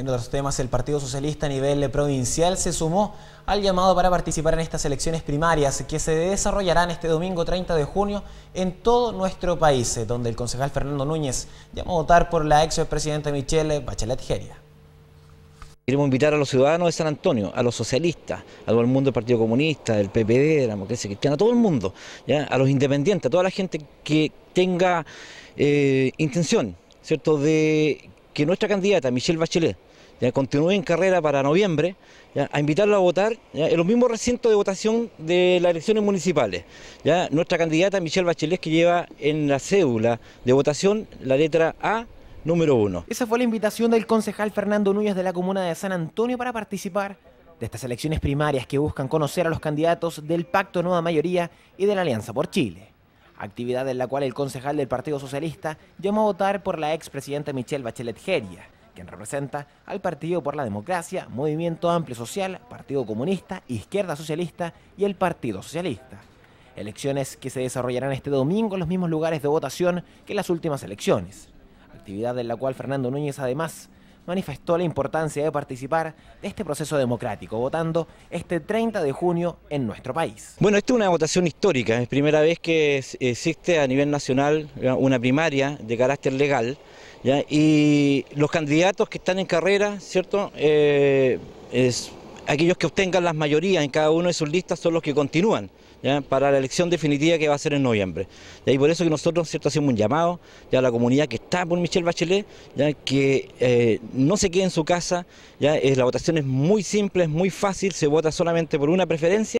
en otros temas, el Partido Socialista a nivel provincial se sumó al llamado para participar en estas elecciones primarias que se desarrollarán este domingo 30 de junio en todo nuestro país, eh, donde el concejal Fernando Núñez llamó a votar por la ex presidenta Michelle Bachelet Geria. Queremos invitar a los ciudadanos de San Antonio, a los socialistas, a todo el mundo del Partido Comunista, del PPD, de la democracia cristiana, a todo el mundo, ¿ya? a los independientes, a toda la gente que tenga eh, intención ¿cierto? de que nuestra candidata Michelle Bachelet continúe en carrera para noviembre, a invitarlo a votar en los mismos recintos de votación de las elecciones municipales. Ya, nuestra candidata Michelle Bachelet que lleva en la cédula de votación la letra A número 1. Esa fue la invitación del concejal Fernando Núñez de la comuna de San Antonio para participar de estas elecciones primarias que buscan conocer a los candidatos del Pacto Nueva Mayoría y de la Alianza por Chile. Actividad en la cual el concejal del Partido Socialista llamó a votar por la expresidenta Michelle Bachelet Geria quien representa al Partido por la Democracia, Movimiento Amplio Social, Partido Comunista, Izquierda Socialista y el Partido Socialista. Elecciones que se desarrollarán este domingo en los mismos lugares de votación que las últimas elecciones. Actividad en la cual Fernando Núñez además manifestó la importancia de participar de este proceso democrático, votando este 30 de junio en nuestro país. Bueno, esta es una votación histórica, es primera vez que existe a nivel nacional eh, una primaria de carácter legal y los candidatos que están en carrera, ¿cierto? Eh, es, aquellos que obtengan las mayorías en cada uno de sus listas son los que continúan. para la elección definitiva que va a ser en noviembre. Y por eso que nosotros ¿cierto? hacemos un llamado a la comunidad que está por Michelle Bachelet, que eh, no se quede en su casa, ya la votación es muy simple, es muy fácil, se vota solamente por una preferencia.